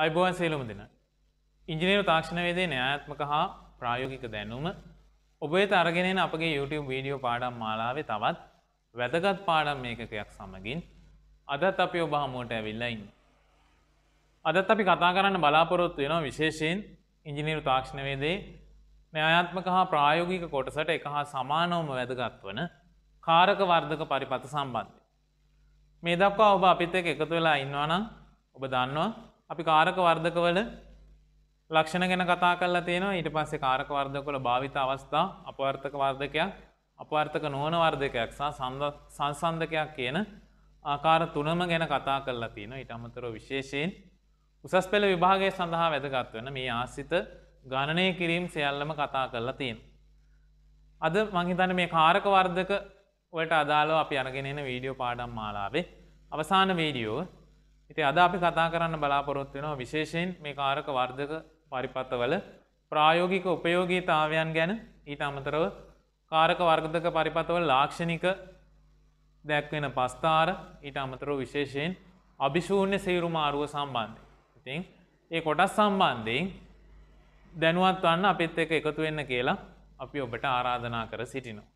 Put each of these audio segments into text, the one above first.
අයිබෝන් සේලුම දෙන. ඉංජිනීරු තාක්ෂණවේදේ න්‍යාත්මක හා ප්‍රායෝගික දැනුම ඔබේ තරගෙනෙන අපගේ YouTube වීඩියෝ පාඩම් මාලාවේ තවත් වැදගත් පාඩම් මේකකයක් සමගින් අදත් අපි ඔබ හමුවට ඇවිල්ලයින්න. අදත් අපි කතා කරන්න බලාපොරොත්තු වෙනවා විශේෂයෙන් ඉංජිනීරු තාක්ෂණවේදේ න්‍යාත්මක හා ප්‍රායෝගික කොටසට එක හා සමානවම වැදගත් වන කාරක වර්ධක පරිපත සම්බන්ධය. මේ දක්වා ඔබ අපිත් එක එකතු වෙලා ඉන්නවනම් ඔබ දන්නවා අපි කාරක වර්ධකවල ලක්ෂණ ගැන කතා කරලා තියෙනවා ඊට පස්සේ කාරක වර්ධකවල භාවිත අවස්ථා අපවර්ථක වර්ධකයක් අපවර්ථක නොවන වර්ධකයක් සහ සංසන්ධකයක් කියන ආකාර තුනම ගැන කතා කරලා තියෙනවා ඊට අමතරව විශේෂයෙන් උසස් පෙළ විභාගය සඳහා වැදගත් වෙන මේ ආසිත ගණනය කිරීම සියල්ලම කතා කරලා තියෙන. අද මංහිතන මේ කාරක වර්ධක වලට අදාලෝ අපි අරගෙනෙන වීඩියෝ පාඩම් මාලාවේ අවසාන වීඩියෝ ඉති අද අපි කතා කරන්න බලාපොරොත්තු වෙනවා විශේෂයෙන් මේ කාරක වර්ධක පරිපත්තවල ප්‍රායෝගික උපයෝගීතාවයන් ගැන ඊට අමතරව කාරක වර්ගධක පරිපතවල ලාක්ෂණික දැක්වෙන පස්ථාර ඊට අමතරව විශේෂයෙන් අභිශූන්‍ය සේරු මාරුව සම්බන්ධය. ඉතින් ඒ කොටස් සම්බන්ධයෙන් දැනුවත් වන්න අපිත් එක එකතු වෙන්න කියලා අපි ඔබට ආරාධනා කර සිටිනවා.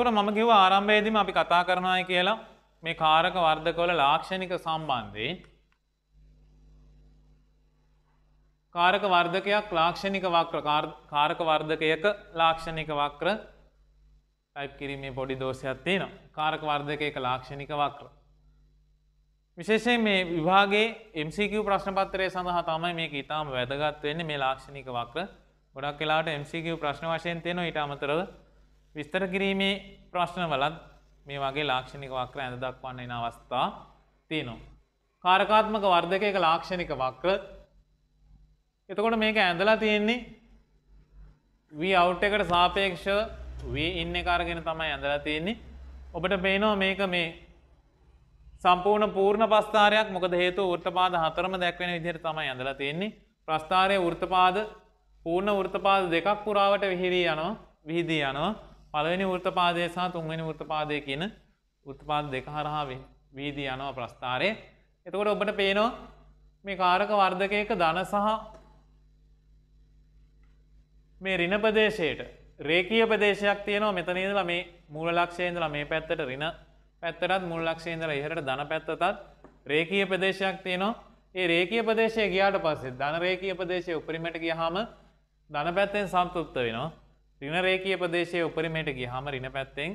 එතකට මම කිව ආරම්භයේදීම අපි කතා කරනය කියලා මේ කාරක වර්ධකවල ලාක්ෂණික සම්බන්ධයෙන් කාරක වර්ධකයක් ලාක්ෂණික වක්‍ර කාරක වර්ධකයක ලාක්ෂණික වක්‍ර ටයිප් කිරීමේ පොඩි දෝෂයක් තියෙන කාරක වර්ධකයක ලාක්ෂණික වක්‍ර විශේෂයෙන් මේ විභාගේ MCQ ප්‍රශ්නපත්‍රය සඳහා තමයි මේක ඉතාම වැදගත් වෙන්නේ මේ ලාක්ෂණික වක්‍ර ගොඩක් වෙලාට MCQ ප්‍රශ්න වශයෙන් තියෙනවා ඊට අමතරව විස්තර කිරීමේ ප්‍රශ්නවලත් මේ වගේ ලාක්ෂණික වක්‍ර ඇඳ දක්වන්න එන අවස්ථා තියෙනවා. කාරකාත්මක වර්ධකයක ලාක්ෂණික වක්‍ර එතකොට මේක ඇඳලා තියෙන්නේ වී අවුට් එකට සාපේක්ෂව වී ඉන්න කාරගෙන තමයි ඇඳලා තියෙන්නේ ඔබට පේනවා මේක මේ සම්පූර්ණ පූර්ණ ප්‍රස්ථාරයක් මොකද හේතු වෘත්තපාද හතරම දැක්වෙන විදිහට තමයි ඇඳලා තියෙන්නේ ප්‍රස්ථාරයේ වෘත්තපාද පූර්ණ වෘත්තපාද දෙකක් පුරාවට විහිදී යනවා විහිදී යනවා පළවෙනි වෘතපාදය සහ තුන්වෙනි වෘතපාදය කියන වෘතපාද දෙක හරහා වීදී යනවා ප්‍රස්ථාරය. එතකොට ඔබට පේනවා මේ කාරක වර්ධකයක ධන සහ මේ රින ප්‍රදේශයට රේකීය ප්‍රදේශයක් තියෙනවා මෙතන ඉඳලා මේ මූල ලක්ෂයේ ඉඳලා මේ පැත්තට රින පැත්තටත් මුල් ලක්ෂයේ ඉඳලා ඉහළට ධන පැත්තටත් රේකීය ප්‍රදේශයක් තියෙනවා. ඒ රේකීය ප්‍රදේශය ගියාට පස්සේ ධන රේකීය ප්‍රදේශයේ උපරිමයට ගියාම ධන පැත්තෙන් සම්පූර්ණ වෙනවා. රිනරේකය ප්‍රදේශය උපරිමයට ගිය හම රින පැත්තෙන්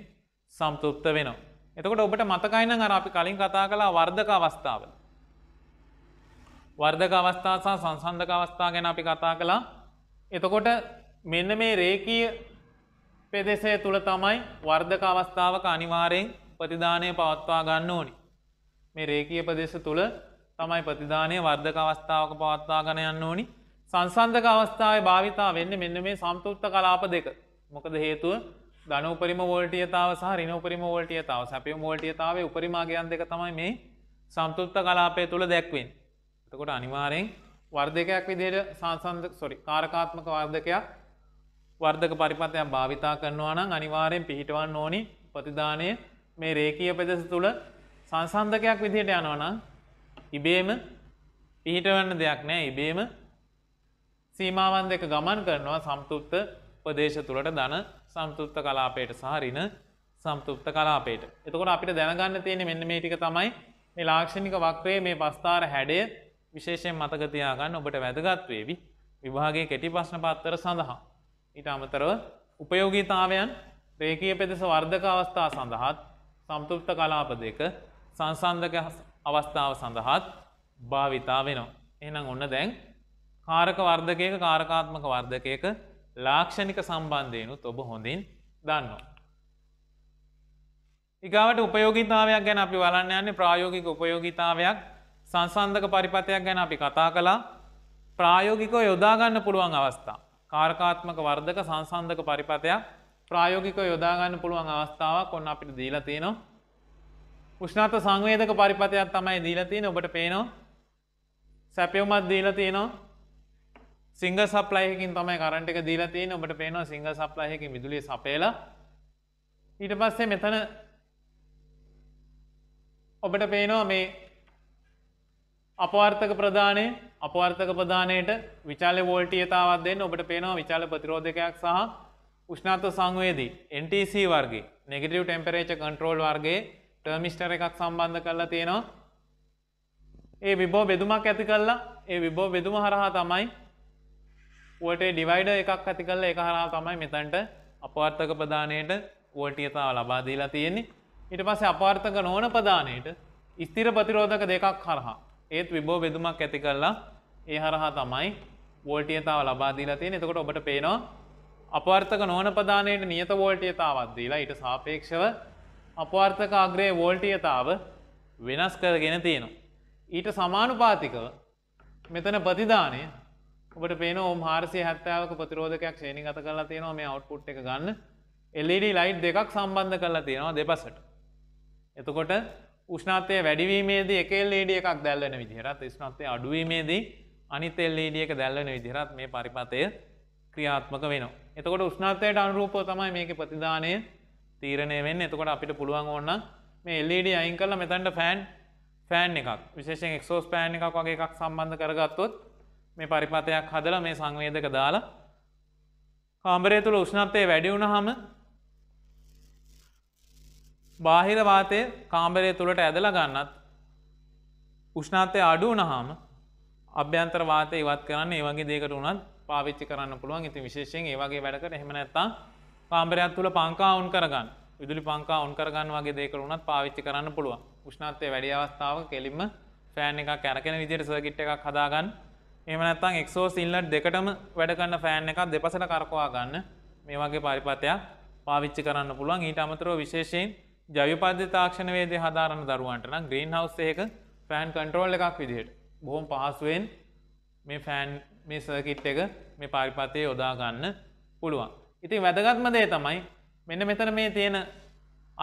සම්තෘප්ත වෙනවා. එතකොට ඔබට මතකයින අර අපි කලින් කතා කලා වර්ධක අවස්ථාවල. වර්ධක අවස්ථා සහ සංසන්ධක අවස්ථා ගැන අපි කතා කළා. එතකොට මෙන්න මේ රේකීය පෙදෙසය තුළ තමයි වර්ධක අවස්ථාවක අනිවාරයෙන් ප්‍රතිධානය පවත්වා ගන්න ඕනි. මේ රේකීය ප්‍රදේශ තුළ තමයි ප්‍රතිධානය වර්ධක අවස්ථාවක පවත්වා ගන යන්න ඕනි සංසන්ධක අවස්ථාව භාවිතා වෙන්න මෙන්න මේ සම්තුෘත්ත කලාප දෙක. මොකද හේතුව ධනඋපරිම වෝල්ටියතාව සහ රිනෝපරිම වෝල්ටියතාව සැපියම් වෝල්ටියතාව උපරිමාගයන් දෙක තමයි මේ සම්තුෘත්ත කලාපය තුළ දැක්වෙන්. එතකොට අනිවාරෙන් වර්ධකයක් විදියට සංසන්ධ සොරි කාරකාත්මක වර්ධකයක් වර්ධක පරිපතයක් භාවිතා කරනවා නම් අනිවාරයෙන් පිහිටවන්න ඕනි ප්‍රතිධානය මේ රේකීය පෙදෙස තුළ සංසන්ධකයක් විදිහට යනවනම් ඉබේම පිහිටවන්න දෙයක් නෑ ඉබේම සීමාවන් දෙක ගමන් කරනවා සම්තෘප්ත ප්‍රදේශ තුළට ධන සම්තෘප්ත කලාපයට සහරින සම්තෘප්ත කලාපයට. එතකොට අපිට දැනගන්න තියෙන මෙන්න මේ ටික තමයි මේ ලාක්ෂණික වක්‍රයේ මේ පස්ථාර හැඩය විශේෂයෙන් මතක තියාගන්න ඔබට වැදගත් වේවි විභාගයේ කෙටි ප්‍රශ්න පත්තර සඳහා. ඊට අමතරව උපයෝගීතාවයන් රේඛීය පෙදෙස වර්ධක අවස්ථා සඳහාත් සම්තෘප්ත කලාප දෙක සංසන්දක අවස්ථාව සඳහාත් භාවිතා වෙනවා. එහෙනම් ඔන්න දැන් කාරක වර්ධකයක කාරකාත්මක වර්ධකයක ලාක්ෂණික සම්බන්ධයනුත් ඔබ හොඳින් දන්නවා. ඉගාවට උපයෝගිතාවයක් ගැන අපි වලන්න යන්නේ ප්‍රායෝගික උපයෝගිතාවයක් සංසන්ධක පරිපතයක් ගැන අපි කතා කලා ප්‍රායෝගිකෝ යොදාගන්න පුළුවන් අවස්ථා. කාරකාත්මක වර්ධක සංසන්ධක පරිපතයක් ප්‍රායෝගිකව යොදාගන්න පුළුවන් අවස්ථාවක් ඔන්න අපිට දීලා තියෙනවා. උෂ්ණත සංවේදක පරිපතයක් තමයි දීලා තියෙන්නේ ඔබට පේනවා. සැපයුමක් දීලා තියෙනවා. සිංහ සප්ලයකින් තමයි කරට එක දීලා තියෙන ඔබට පේනවා සිංහ සප්ලයකින් විදුලිය සපේලා ඊට පස්සේ මෙතන ඔබට පේනවා මේ අපවර්ථක ප්‍රධානය අපවර්ථක ප්‍රධානයට විචාල වෝල්ටියතාවත් දෙන්න ඔබට පේනවා විචාල ප්‍රතිරෝධකයක් සහ උෂ්ණත්ව සංවේදී NTC වර්ගේ නෙගටිව් ටෙම්පරේච කන්ට්‍රෝල් වර්ගේ ටර්මිස්ටර එකක් සම්බන්ධ කරලා තියෙනවා ඒ විබෝ බෙදුමක් ඇති කල්ලා ඒ විබෝ බෙදුම හරහා තමයි වෝටේ ඩිවයිඩ එකක් ඇති කල්ල එක හරා තමයි මෙතන්ට අපවර්ථක ප්‍රධානයට වෝටියතාව ලබා දීලා තියෙන්නේ ඊට පස්සේ අපාර්ථක නොවන ප්‍රධානයට ස්තිර ප්‍රතිරෝධක දෙකක් හරහා ඒත් විබෝ බෙදුමක් ඇති කරලා ඒ හරහා තමයි වෝල්ටියතාව ලබා දීලා තියෙන එතකොට ඔබට පේනවා අපවර්ථක නොවන ප්‍රධානයට නියත වෝල්ටියතාවක් දීලා ඊට සාපේක්ෂව අපවර්ථක අග්‍රයේ වෝල්ටියතාව වෙනස් කරගෙන තියෙනවා ඊට සමානුපාතිකව මෙතන ප්‍රතිදානය ඔබට පේන ඕම් හාරසිය හැත්තාවක ප්‍රතිරෝධකයක් ශේණිගත කරලා තියෙනවා මේ අවට්පුට් එක ගන්න LED ලයිට් දෙකක් සම්බන්ධ කරලා තියෙනවා දෙපසට එතකොට උෂ්ණත්වය වැඩිවීමේදී එක LED එකක් දැල්වෙන විදිහට උෂ්ණත්වය අඩුවීමේදී අනිත් LED එක දැල්වෙන විදිහට මේ පරිපථය ක්‍රියාත්මක වෙනවා. එතකොට උෂ්ණත්වයට අනුරූපව තමයි මේකේ ප්‍රතිදානය තීරණය වෙන්නේ. එතකොට අපිට පුළුවන් ඕනනම් මේ LED අයින් කරලා මෙතනට ෆෑන් ෆෑන් එකක් විශේෂයෙන් එක්සෝස් ෆෑන් එකක් වගේ එකක් සම්බන්ධ කරගත්තොත් මේ පරිපතයක් හදල මේ සංවේදක දාලා කාම්බරය තුළ උෂ්ණත්වය වැඩි වුණහම බාහිර වාතය කාම්බරය තුළට ඇදලා ගන්නත් උෂ්ණත්වය අඩු වනහාම අභ්‍යන්තර වාතය ඉවත් කරන්න ඒ වගේ දෙකට වුණත් පාවිච්චි කරන්න පුළුවන් ඉති විශේෂයෙන් ඒ වගේ වැඩකට එහෙමනැත්තා කාම්බරයක් තුළ පංකා උන් කරගන්න විදුලි පංකා උන් කරගන්න වගේ දෙකට වුණත් පාවිච්චි කරන්න පුළුවන් උෂ්ණත්වය වැඩි අවස්ථාව කෙලින්ම ෆෑන් එකක් කැරකෙන විදිහට සර්කිට් එකක් හදාගන්න එම නැත්තං එක්ෝ සිල්ලට් දෙකටම වැඩකන්න ෆෑන් එකක් දෙපසට කරකවා ගන්න මේ වගේ පරිපතයක් පාවිච්චි කරන්න පුළුවන් ඊට අමතරව විශේෂයෙන් ජවිපද්‍ය තාක්ෂණවේද හදාරන දරුවන්ටන ග්‍රීන් හවස්සේක ෆෑන් කන්ට්‍රෝල් එකක් විදිහයට බොහොම පහසුවෙන් මේ ෆෑන් මේ සර්කිට් එක මේ පාරිපතය යොදාගන්න පුළුවන්. ඉතින් වැදගත්ම දේ තමයි මෙන්න මෙතන මේ තියෙන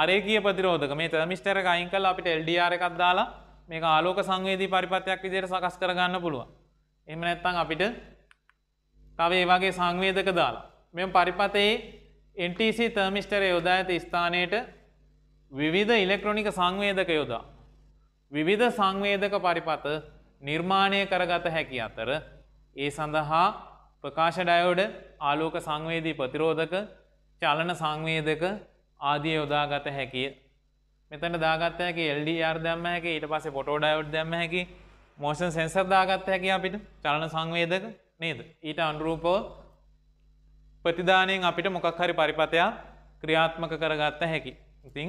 අරේකිය ප්‍රතිරෝධක මේ තර්මිස්ටර අයින් කල් අපිට එල්ඩR එකක් දාලා මේ ආලෝක සංවේදී පරිපතයක් විදියට සකස් කරගන්න පුළුවන්. එහම නැත්තං අපිට තව ඒවාගේ සංවේදක දාලා. මෙම පරිපතයේ NTC තර්මිෂ්ටර යොදා ඇති ස්ථානයට විවිධ ඉලෙක්ට්‍රොනික සංවේදක යොදා. විවිධ සංවේදක පරිපත නිර්මාණය කරගත හැකි අතර ඒ සඳහා ප්‍රකාශ ඩයෝඩ ආලෝක සංවේදී ප්‍රතිරෝධක චලන සංවේදක ආදිය යොදාගත හැකිය. මෙතන දාගත්ත හැකි LDR දැම්ම හැකි ඊට පස්සේ පොටෝ ඩයෝඩ් දැම්ම හැකි මෝෂන් සෙන්සර් දාගත්ත හැකි අපිට චලන සංවේදක නේද. ඊට අනුරූපෝ ප්‍රතිධානයෙන් අපිට මොකක් හරි පරිපතයක් ක්‍රියාත්මක කරගත්ත හැකි. ඉතිං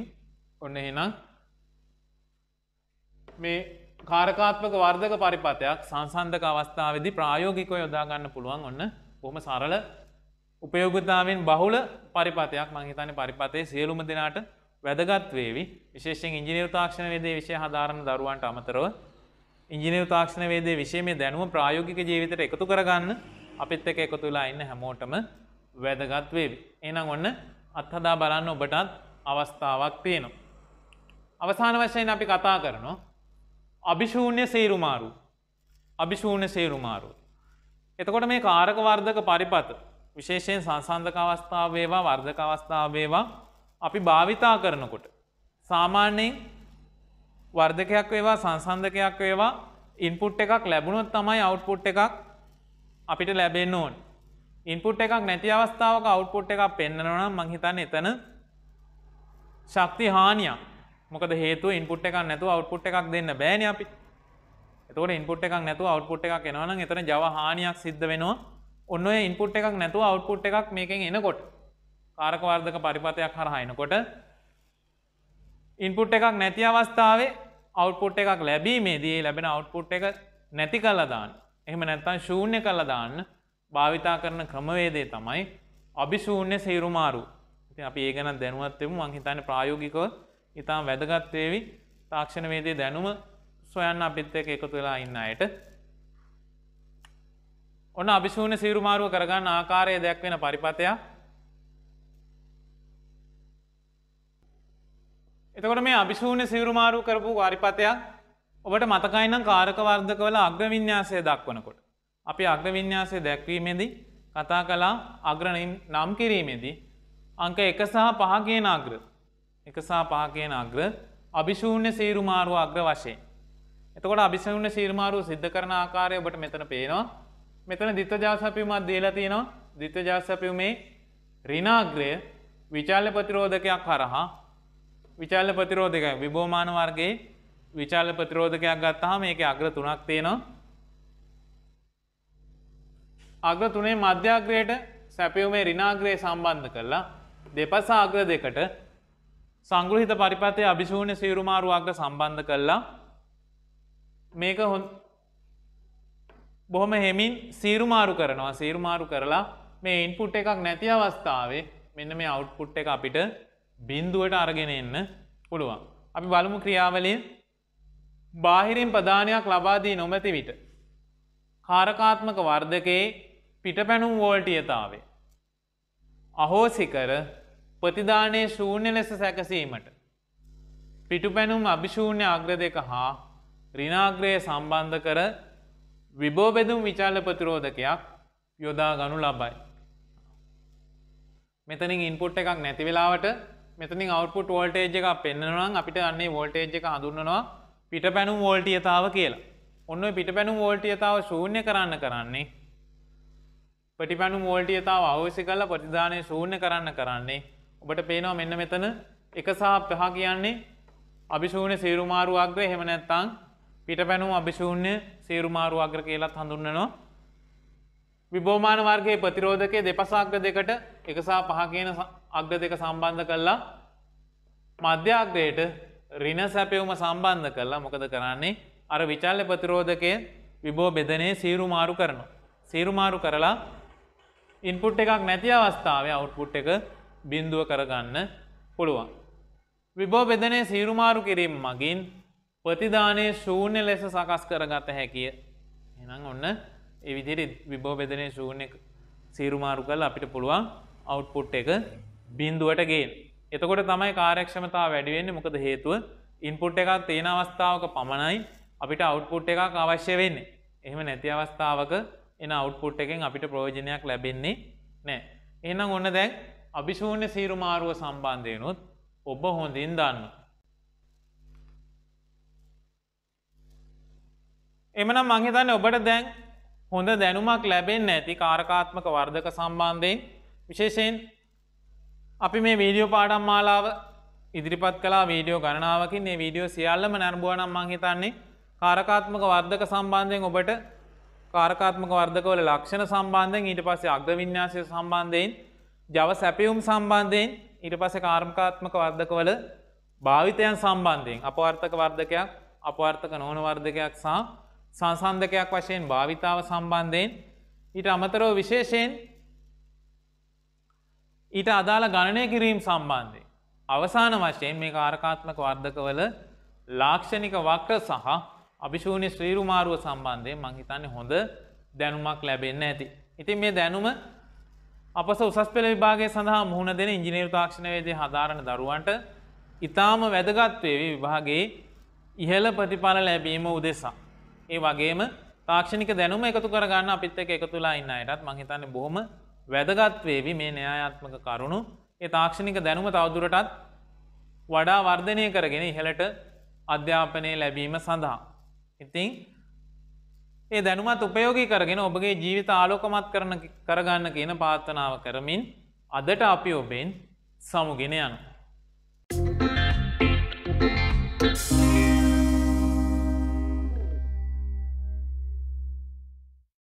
ඔන්න එහෙනම් මේ කාරකාත්මක වර්ධක පරිපතයක් සංසන්ධක අවස්ථාවදි ප්‍රායෝගිකව යොදාගන්න පුළුවන් ඔන්න බොහම සරල උපයෝගතාවෙන් බහුල පරිපතයක් මංහිතන පරිපතේ සියලුම දෙනාට වැදගත්වේවි විශේෂෙන් ඉංජිනීර තාක්ෂණවේදේ විශය හදාරණ දරුවන්ට අමතරව ඉංජිනීරු තාක්ෂණවේදේ විශය මේ දැනුම ප්‍රායෝගික ජීවිතයට එකතු කරගන්න අපිත් එක එකතු වෙලා ඉන්න හැමෝටම වැදගත් වේවි. එහෙනම් ඔන්න අත්හදා බලන්න ඔබටත් අවස්ථාවක් තියෙනවා. අවසාන වශයෙන් අපි කතා කරනවා අභිශූන්‍ය සේරුමාරු. අභිශූන්‍ය සේරුමාරු. එතකොට මේ කාරක වර්ධක පරිපත විශේෂයෙන් සංසන්ධක අවස්ථාව වේවා වර්ධක අවස්ථාව වේවා අපි භාවිතා කරනකොට සාමාන්‍යයෙන් වර්ධකයක් වේවා සංසන්ධකයක් වේවා ඉන්පුට් එකක් ලැබුණොත් තමයි අවුට්පුට් එකක් අපිට ලැබෙන්න ඕන්. ඉන්පුට් එකක් නැති අවස්ථාවක අවුට්පුට් එකක් පෙන්න්නනවනම් මංහිතන්න එතන ශක්ති හානියක් මොකද හේතු ඉන්පුට් එකක් නැතු අවුට්පුට් එකක් දෙන්න බෑන අපි එතකට ඉන්පුට් එකක් නැතු අවුට්පුට් එකක් එනවන එතන ජවහානියක් සිද්ධ වෙනවා ඔන්න ඉන්පුට් එකක් නැතු අවුට්පුට් එකක් මේකෙන් එනකොට කාරකවර්ධක පරිපතයක් හරහයිනකොට ඉන්පුට් එකක් නැති අවස්ථාවේ අවට්පුට් එකක් ලැබීමේදී ලැබෙන අවට්පුට් එක නැති කල්ලා දාන්න එහෙම නැත්තන් ශූන්‍ය කල්ලා දාන්න භාවිතා කරන ක්‍රමවේදේ තමයි අභිශූන්‍ය සේරුමාරු ඉති අපි ඒ ගැන දැනුවත්වෙම මංහිතන ප්‍රායෝගිකව ඉතා වැදගත්වේවි තාක්ෂණවේදේ දැනුම සොයන්න අපිත් එක එකතු වෙලා ඉන්න අයට ඔන්න අභිශූන සීරුමාරුව කරගන්න ආකාරය දැක් වෙන පරිපතයක් එතකොට මේ අභිශූන්‍ය සිවරුමාරු කරපු වාරිපතයක් ඔබට මතකයිනම් කාරකවර්ධක වල අග්‍රවිඤ්ඥාසය දක්වනකොට. අපි අග්‍රවිඤ්ඥාසය දැක්වීමේදී කතා කලා අග්‍රනින් නම් කිරීමේදී. අංක එක සහ පහගේන අග්‍ර එක සහ පහගේන අග්‍ර අභිශූන්‍ය සීරුමාරුව අග්‍ර වශයෙන්. එතකොට අභිශූන්‍ය සීර්මාරුව සිද්ධ කරන ආකාරය ඔබට මෙතන පේනවා. මෙතන දිත්ත ජාසපියමත් දේලා තියෙනවා දිත්ත ජාසපියුමේ රිනාග්‍රය විචාල්‍ය ප්‍රතිරෝධකයක් හරහා විචාල ප්‍රතිරෝධක විභෝමාන වර්ගේ විචාල ප්‍රතිරෝධකයක් ගත්තාම මේක අග්‍ර තුනක් තියෙනවා. අග්‍ර තුනේ මධ්‍යාග්‍රයට සැපියුමේ රිනාග්‍රය සම්බන්ධ කරලා දෙපස අග්‍ර දෙකට සංගෘහිත පරිපතය අභිශූන්‍ය සීරුමාරු අග්‍ර සම්බන්ධ කරලා මේක හො බොහොම හෙමින් සීරුමාරු කරනවා සීරුමාරු කරලා මේ ඉන්පුට් එකක් නැති අවස්ථාවේ මෙන්න මේ අවුට්පුට් එක අපිට බින්දුවට අරගෙන එන්න පුළුවන්. අපි බලමු ක්‍රියාවලින් බාහිරින් ප්‍රධානයක් ලබාදී නොමැති විට. කාරකාත්මක වර්ධකයේ පිට පැනුම් වෝල්ටියතාවේ. අහෝසිකර ප්‍රතිධානය ශූන්‍ය ලෙස සැකසීමට. පිටු පැනුම් අභිශූන්‍ය අග්‍ර දෙක හා රිනාග්‍රය සම්බන්ධ කර විබෝබෙදුම් විචාල ප්‍රතිරෝධකයක් යොදා ගනු ලබයි. මෙතනින් ඉන්පුට් එකක් නැති වෙලාවට මෙතනින් අවුපුට වෝල්ටේජ් එක පෙන්න්නනම් අපිට අන්නේ වෝල්ටේජ් එක හඳුන්නවා පිට පැනුම් වෝල්ටියතාව කියලා ඔන්න පිට පැනුම් වෝල්ටියතාව ශූන්‍ය කරන්න කරන්නේ පටිපැනුම් වෝල්ටියතාව අවශ්‍ය කල්ල ප්‍රතිධානය ශූන්‍ය කරන්න කරන්නේ ඔබට පේනවා මෙන්න මෙතන එක සහ පහ කියන්නේ අභිශූන්‍ය සේරුමාරු අග්‍ර එහෙම නැත්තං පිට පැනුම් අභිශූන්‍ය සේරුමාරු අග්‍ර කියලත් හඳුන්නනවා විභෝමාන වර්ගයේ ප්‍රතිරෝධකය දෙපසාක්්‍ර දෙකට එකසා පහ කියන අග්‍ර දෙක සම්බන්ධ කරලා මධ්‍යග්‍රයට රින සැපයවුම සම්බන්ධ කරලා මොකද කරන්නේ අර විචල්්‍ය ප්‍රතිරෝධකය විබෝ බෙදනේ සීරු මාරු කරනවා. සීරු මාරු කරලා ඉන්පුට් එකක් නැති අවස්ථාවේ අවුට්පුට් එක බින්දුව කරගන්න පුළුවන්. විබෝ බෙදනේ සීරුමාරු කිරීම මගින් ප්‍රතිධානය ශූන්‍ය ලෙස සකස් කරගත හැකිය. එනම් ඔන්න එවිදිරි විබෝ බෙදනේ ශූන්‍ය සීරුමාරු කල් අපිට පුළුවන් අවුට්පුට් එක බින්දුවටගේ එතකොට තමයි කාරක්ෂමතා වැඩිවෙන්නේ මොකද හේතුව ඉන්පුට් එකක් තියෙන අවස්ථාවක පමණයි අපිට අවට්පුට් එකක් අවශ්‍ය වෙන්නේ එහෙම නැති අවස්ථාවක එන අවට්පුට් එකෙන් අපිට ප්‍රෝජනයක් ලැබෙන්නේ නෑ එහෙනම් ඔන්න දැන් අභිශූන්‍ය සීරුමාරුව සම්බන්ධයනුත් ඔබ හොඳින් දන්න එමනම් මංහිතන්න ඔබට දැන් හොඳ දැනුමක් ලැබෙන් ඇති කාරකාත්මක වර්ධක සම්බන්ධයෙන් විශේෂයෙන් අපි මේ වීඩියෝ පාඩම් මාලාව ඉදිරිපත් කලා වීඩියෝ ගණනාවකින් මේ වීඩියෝ සියල්ලම නැරඹුවනම් මං හිතන්නේ කාරකාත්මක වර්ධක සම්බන්ධයෙන් ඔබට කාරකාත්මක වර්ධකවල ලක්ෂණ සම්බන්ධයෙන් ඊට පස්සේ අග්‍ර වින්‍යාසය සම්බන්ධයෙන් ජව සැපියුම් සම්බන්ධයෙන් ඊට පස්සේ කාර්මකාත්මක වර්ධකවල භාවිතයන් සම්බන්ධයෙන් අපවර්ථක වර්ධකයක් අපවර්ථක නොවන වර්ධකයක් සහ සංසන්ධකයක් වශයෙන් භාවිතාව සම්බන්ධයෙන් ඊට අමතරව විශේෂයෙන් ඊට අදාළ ගණනය කිරීම් සම්බන්ධය. අවසාන වශයෙන් මේ ආරකාත්මක වර්ධකවල ලාක්ෂණික වක්‍ර සහ අභිශූනි ශ්‍රීරුමාරුව සම්බන්ධය මංහිතන්න හොඳ දැනුමක් ලැබෙන්න ඇති. ඉතින් මේ දැනුම අපස උසස් පෙළ විභාගේ සඳහා මුහුණ දෙන ඉංජිනීරු තාක්ෂණවේදේ හදාරණ දරුවන්ට ඉතාම වැදගත්වේවි විභාගේ ඉහළ ප්‍රතිඵල ලැබීම උදෙසා. ඒ වගේම තාක්ෂණික දැනුම එකතු කරගන්න අපිත් එක එකතුලා ඉන්න අයටත් මංහිතන්න බොහොම වැදගත්වේවි මේ න්‍යායාත්මක කරුණු ඒ තාක්ෂණික දැනුම තවදුරටත් වඩා වර්ධනය කරගෙන ඉහළට අධ්‍යාපනය ලැබීම සඳහා. ඉතිං ඒ දැනුමත් උපයෝගී කරගෙන ඔබගේ ජීවිත ආලෝකමත් කරන කරගන්න කියන පාත්තනාව කරමින් අදට අපි ඔබෙන් සමුගෙන යනු. Thank you.